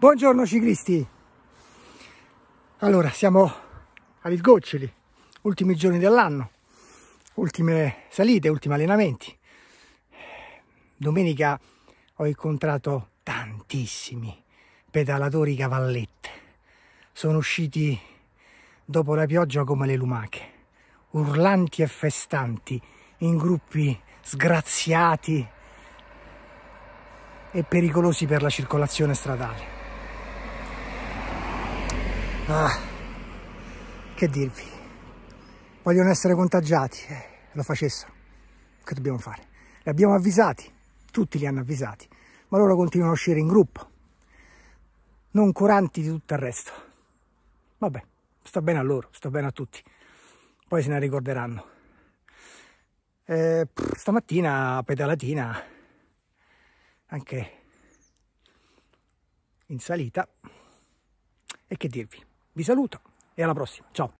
Buongiorno ciclisti! Allora, siamo agli sgoccioli, ultimi giorni dell'anno, ultime salite, ultimi allenamenti. Domenica ho incontrato tantissimi pedalatori cavallette. Sono usciti dopo la pioggia come le lumache, urlanti e festanti, in gruppi sgraziati e pericolosi per la circolazione stradale. Ah, che dirvi? Vogliono essere contagiati. Eh, lo facessero. Che dobbiamo fare? Li abbiamo avvisati. Tutti li hanno avvisati. Ma loro continuano a uscire in gruppo. Non curanti di tutto il resto. Vabbè, sta bene a loro, sta bene a tutti. Poi se ne ricorderanno. Eh, pff, stamattina pedalatina anche in salita e che dirvi vi saluto e alla prossima. Ciao!